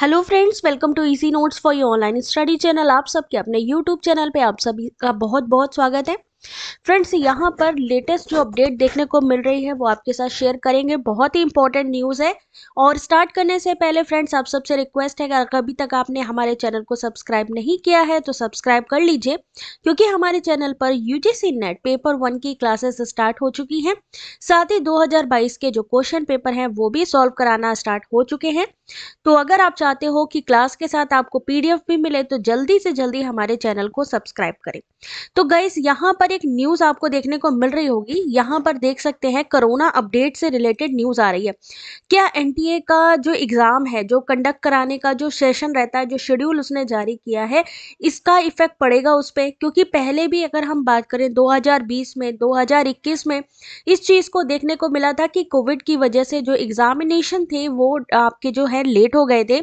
hello friends welcome to easy notes for your online study channel आप सबके अपने YouTube channel पे आप सभी का बहुत बहुत स्वागत है फ्रेंड्स यहाँ पर लेटेस्ट जो अपडेट देखने को मिल रही है वो आपके साथ शेयर करेंगे बहुत ही इंपॉर्टेंट न्यूज़ है और स्टार्ट करने से पहले फ्रेंड्स आप सबसे रिक्वेस्ट है कि अगर अभी तक आपने हमारे चैनल को सब्सक्राइब नहीं किया है तो सब्सक्राइब कर लीजिए क्योंकि हमारे चैनल पर यूजीसी नेट पेपर वन की क्लासेस स्टार्ट हो चुकी हैं साथ ही दो के जो क्वेश्चन पेपर हैं वो भी सॉल्व कराना स्टार्ट हो चुके हैं तो अगर आप चाहते हो कि क्लास के साथ आपको पीडीएफ भी मिले तो जल्दी से जल्दी हमारे चैनल को सब्सक्राइब करें तो गई यहाँ पर बाद एक न्यूज आपको देखने को मिल रही होगी यहाँ पर देख सकते हैं कोरोना अपडेट से रिलेटेड न्यूज आ रही है क्या एनटीए का जो एग्जाम है जो कंडक्ट कराने का जो सेशन रहता है जो शेड्यूल उसने जारी किया है इसका इफेक्ट पड़ेगा उस पर क्योंकि पहले भी अगर हम बात करें 2020 में 2021 में इस चीज को देखने को मिला था कि कोविड की वजह से जो एग्जामिनेशन थे वो आपके जो है लेट हो गए थे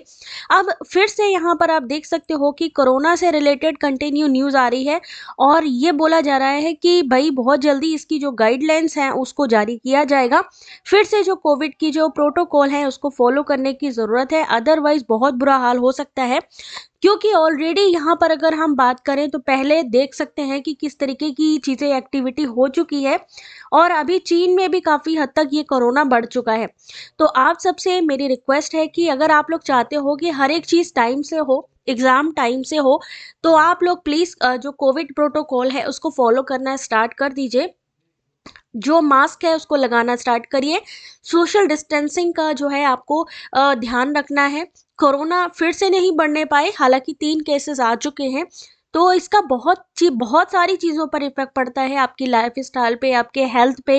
अब फिर से यहाँ पर आप देख सकते हो कि कोरोना से रिलेटेड कंटिन्यू न्यूज आ रही है और ये बोला जा रहा है बताया है कि भाई बहुत जल्दी इसकी जो गाइडलाइंस हैं उसको जारी किया जाएगा फिर से जो कोविड की जो प्रोटोकॉल है उसको फॉलो करने की ज़रूरत है अदरवाइज बहुत बुरा हाल हो सकता है क्योंकि ऑलरेडी यहाँ पर अगर हम बात करें तो पहले देख सकते हैं कि किस तरीके की चीज़ें एक्टिविटी हो चुकी है और अभी चीन में भी काफ़ी हद तक ये कोरोना बढ़ चुका है तो आप सबसे मेरी रिक्वेस्ट है कि अगर आप लोग चाहते हो कि हर एक चीज़ टाइम से हो एग्ज़ाम टाइम से हो तो आप लोग प्लीज़ जो कोविड प्रोटोकॉल है उसको फॉलो करना स्टार्ट कर दीजिए जो मास्क है उसको लगाना स्टार्ट करिए सोशल डिस्टेंसिंग का जो है आपको ध्यान रखना है कोरोना फिर से नहीं बढ़ने पाए हालांकि तीन केसेस आ चुके हैं तो इसका बहुत बहुत सारी चीज़ों पर इफ़ेक्ट पड़ता है आपकी लाइफ स्टाइल पर आपके हेल्थ पे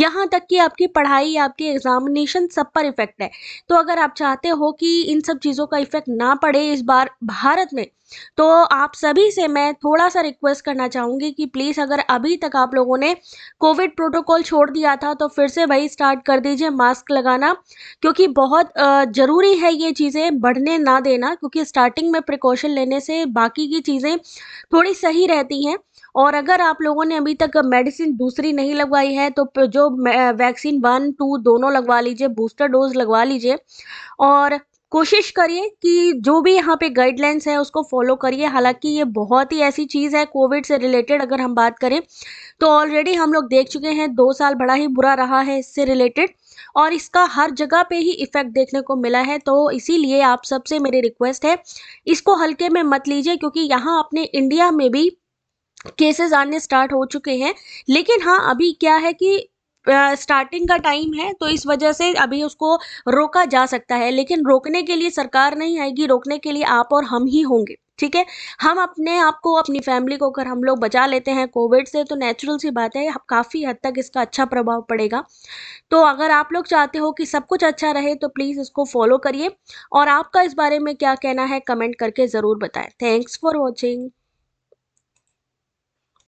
यहाँ तक कि आपकी पढ़ाई आपके एग्जामिनेशन सब पर इफ़ेक्ट है तो अगर आप चाहते हो कि इन सब चीज़ों का इफ़ेक्ट ना पड़े इस बार भारत में तो आप सभी से मैं थोड़ा सा रिक्वेस्ट करना चाहूँगी कि प्लीज़ अगर अभी तक आप लोगों ने कोविड प्रोटोकॉल छोड़ दिया था तो फिर से वही स्टार्ट कर दीजिए मास्क लगाना क्योंकि बहुत ज़रूरी है ये चीज़ें बढ़ने ना देना क्योंकि स्टार्टिंग में प्रिकॉशन लेने से बाकी की चीज़ें थोड़ी सही रहती हैं और अगर आप लोगों ने अभी तक मेडिसिन दूसरी नहीं लगवाई है तो जो वैक्सीन वन टू दोनों लगवा लीजिए बूस्टर डोज लगवा लीजिए और कोशिश करिए कि जो भी यहाँ पे गाइडलाइंस है उसको फॉलो करिए हालांकि ये बहुत ही ऐसी चीज़ है कोविड से रिलेटेड अगर हम बात करें तो ऑलरेडी हम लोग देख चुके हैं दो साल बड़ा ही बुरा रहा है इससे रिलेटेड और इसका हर जगह पे ही इफ़ेक्ट देखने को मिला है तो इसीलिए आप सबसे मेरी रिक्वेस्ट है इसको हल्के में मत लीजिए क्योंकि यहाँ अपने इंडिया में भी केसेस आने स्टार्ट हो चुके हैं लेकिन हाँ अभी क्या है कि स्टार्टिंग का टाइम है तो इस वजह से अभी उसको रोका जा सकता है लेकिन रोकने के लिए सरकार नहीं आएगी रोकने के लिए आप और हम ही होंगे ठीक है हम अपने आप को अपनी फैमिली को अगर हम लोग बचा लेते हैं कोविड से तो नेचुरल सी बात है काफ़ी हद तक इसका अच्छा प्रभाव पड़ेगा तो अगर आप लोग चाहते हो कि सब कुछ अच्छा रहे तो प्लीज़ इसको फॉलो करिए और आपका इस बारे में क्या कहना है कमेंट करके ज़रूर बताएं थैंक्स फॉर वॉचिंग